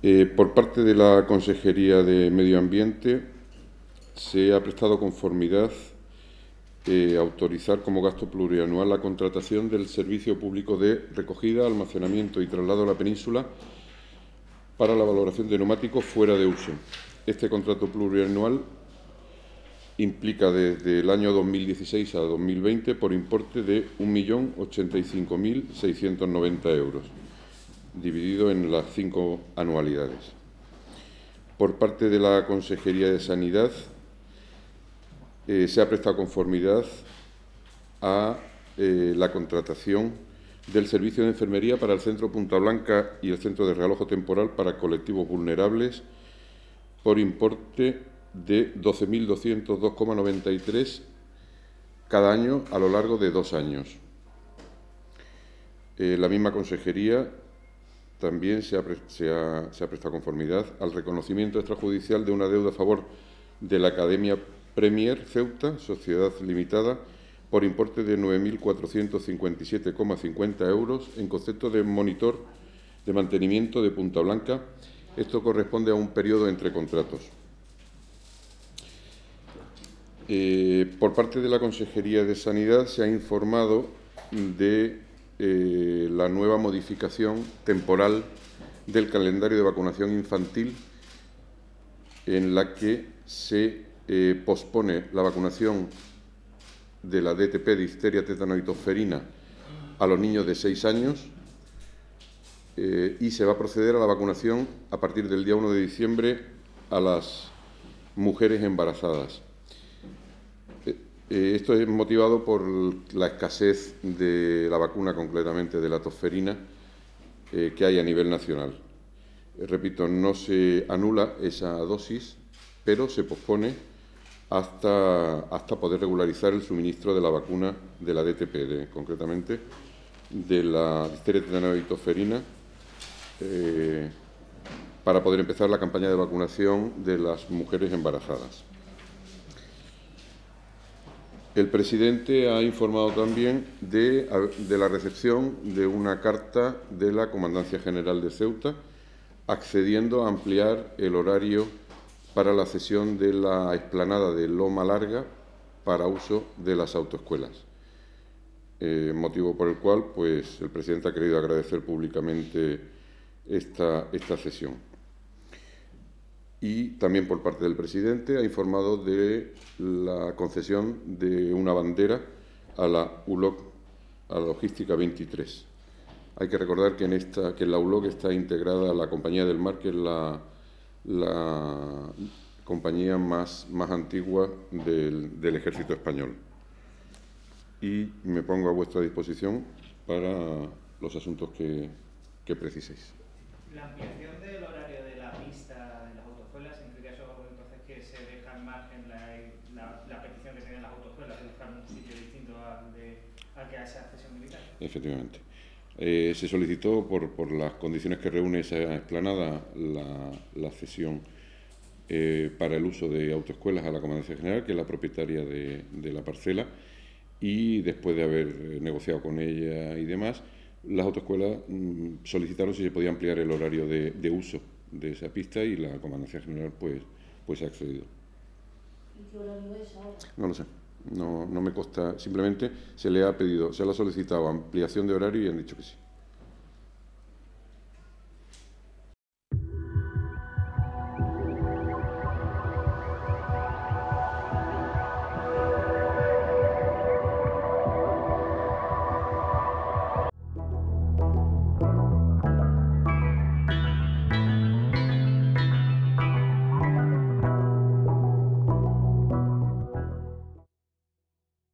Eh, por parte de la Consejería de Medio Ambiente se ha prestado conformidad a eh, autorizar como gasto plurianual la contratación del servicio público de recogida, almacenamiento y traslado a la península para la valoración de neumáticos fuera de uso. Este contrato plurianual implica desde el año 2016 a 2020 por importe de 1.085.690 euros dividido en las cinco anualidades. Por parte de la Consejería de Sanidad eh, se ha prestado conformidad a eh, la contratación del servicio de enfermería para el Centro Punta Blanca y el Centro de Realojo Temporal para colectivos vulnerables por importe de 12.202,93 cada año a lo largo de dos años. Eh, la misma consejería también se ha, prestado conformidad al reconocimiento extrajudicial de una deuda a favor de la Academia Premier Ceuta, Sociedad Limitada, por importe de 9.457,50 euros en concepto de monitor de mantenimiento de Punta Blanca. Esto corresponde a un periodo entre contratos. Eh, por parte de la Consejería de Sanidad se ha informado de eh, la nueva modificación temporal del calendario de vacunación infantil en la que se eh, pospone la vacunación de la DTP, difteria, tetanoitosferina, a los niños de 6 años eh, y se va a proceder a la vacunación a partir del día 1 de diciembre a las mujeres embarazadas. Eh, esto es motivado por la escasez de la vacuna, concretamente de la tosferina, eh, que hay a nivel nacional. Eh, repito, no se anula esa dosis, pero se pospone hasta, poder regularizar el suministro de la vacuna de la DTP, concretamente de la difteria y tosferina, para poder empezar la campaña de vacunación de las mujeres embarazadas. El presidente ha informado también de, la recepción de una carta de la Comandancia General de Ceuta accediendo a ampliar el horario para la cesión de la explanada de Loma Larga para uso de las autoescuelas. Eh, motivo por el cual pues, el presidente ha querido agradecer públicamente esta, esta cesión y también por parte del presidente ha informado de la concesión de una bandera a la ULOC, a la Logística 23. Hay que recordar que en, esta, que la ULOC está integrada la Compañía del Mar, que es la, la compañía más, más antigua del, Ejército Español. Y me pongo a vuestra disposición para los asuntos que, que preciséis. La ampliación de se deja en margen la, petición que tienen las autoescuelas de un sitio distinto al, de, que hace militar. Efectivamente. Eh, se solicitó por, las condiciones que reúne esa explanada la, la cesión eh, para el uso de autoescuelas a la Comandancia General, que es la propietaria de, la parcela, y después de haber eh, negociado con ella y demás, las autoescuelas mm, solicitaron si se podía ampliar el horario de, de uso de esa pista y la Comandancia General pues pues se ha ¿Y No lo sé. No, no me consta, simplemente se le ha pedido, se le ha solicitado ampliación de horario y han dicho que sí.